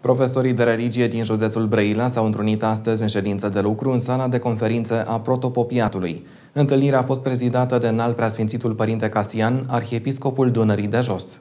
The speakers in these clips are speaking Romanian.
Profesorii de religie din județul Brăila s-au întrunit astăzi în ședință de lucru în sala de conferințe a protopopiatului. Întâlnirea a fost prezidată de înalt preasfințitul părinte Casian, arhiepiscopul Dunării de Jos.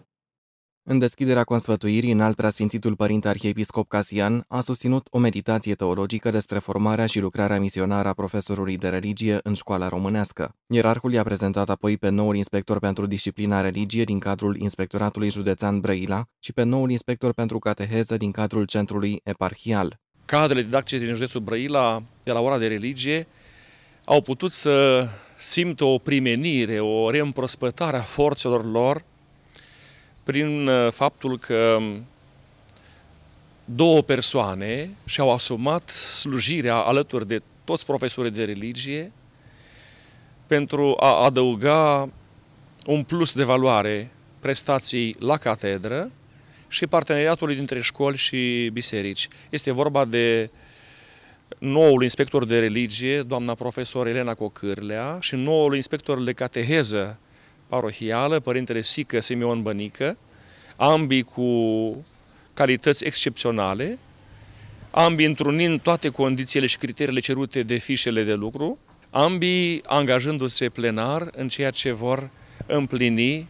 În deschiderea consfătuirii, înalt preasfințitul părinte arhiepiscop Casian a susținut o meditație teologică despre formarea și lucrarea misionară a profesorului de religie în școala românească. Ierarhul i-a prezentat apoi pe noul inspector pentru disciplina religie din cadrul Inspectoratului Județean Brăila și pe noul inspector pentru cateheză din cadrul Centrului Eparhial. Cadrele didactice din județul Brăila, de la ora de religie, au putut să simtă o primenire, o reîmprospătare a forțelor lor prin uh, faptul că um, două persoane și-au asumat slujirea alături de toți profesorii de religie pentru a adăuga un plus de valoare prestației la catedră și parteneriatului dintre școli și biserici. Este vorba de noul inspector de religie, doamna profesor Elena Cocârlea, și noul inspector de cateheză, parohială, Părintele Sică Simeon Bănică, ambii cu calități excepționale, ambii întrunind toate condițiile și criteriile cerute de fișele de lucru, ambii angajându-se plenar în ceea ce vor împlini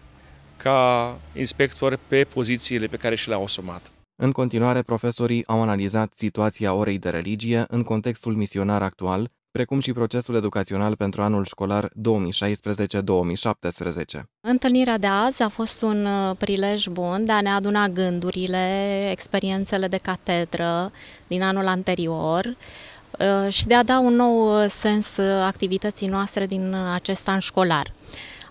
ca inspector pe pozițiile pe care și le-au asumat. În continuare, profesorii au analizat situația orei de religie în contextul misionar actual precum și procesul educațional pentru anul școlar 2016-2017. Întâlnirea de azi a fost un uh, prilej bun de a ne aduna gândurile, experiențele de catedră din anul anterior uh, și de a da un nou uh, sens activității noastre din acest an școlar.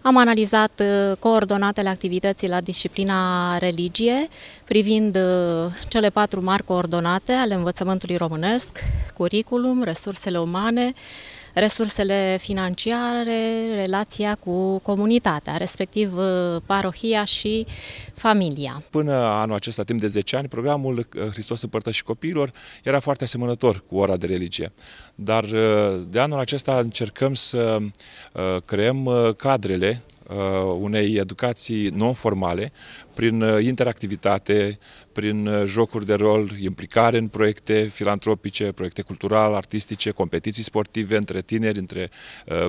Am analizat uh, coordonatele activității la disciplina religie, privind uh, cele patru mari coordonate ale învățământului românesc, curriculum, resursele umane, resursele financiare, relația cu comunitatea, respectiv uh, parohia și familia. Până anul acesta, timp de 10 ani, programul uh, Hristos și Copiilor era foarte asemănător cu ora de religie. Dar uh, de anul acesta încercăm să creăm cadrele Uh, unei educații non-formale, prin uh, interactivitate, prin uh, jocuri de rol, implicare în proiecte filantropice, proiecte culturale, artistice, competiții sportive între tineri, între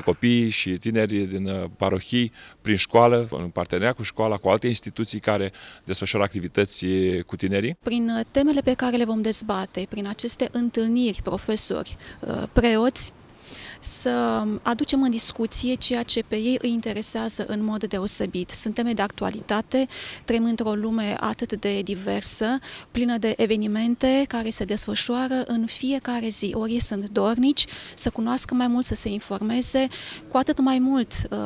copii și tineri din parohii, prin școală, în parteneria cu școala, cu alte instituții care desfășoară activități cu tinerii. Prin temele pe care le vom dezbate, prin aceste întâlniri, profesori, preoți, să aducem în discuție ceea ce pe ei îi interesează în mod deosebit. Sunt de actualitate, trăim într-o lume atât de diversă, plină de evenimente care se desfășoară în fiecare zi. Ori ei sunt dornici să cunoască mai mult, să se informeze, cu atât mai mult uh,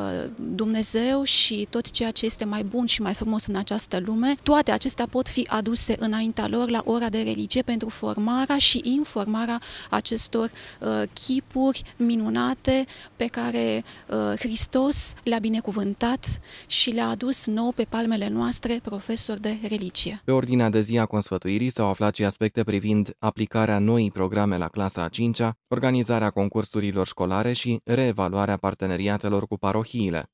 Dumnezeu și tot ceea ce este mai bun și mai frumos în această lume, toate acestea pot fi aduse înaintea lor la ora de religie pentru formarea și informarea acestor uh, chipuri minunate minunate pe care uh, Hristos le-a binecuvântat și le-a adus nou pe palmele noastre profesori de religie. Pe ordinea de zi a consfătuirii s-au aflat și aspecte privind aplicarea noii programe la clasa a 5-a, organizarea concursurilor școlare și reevaluarea parteneriatelor cu parohiile.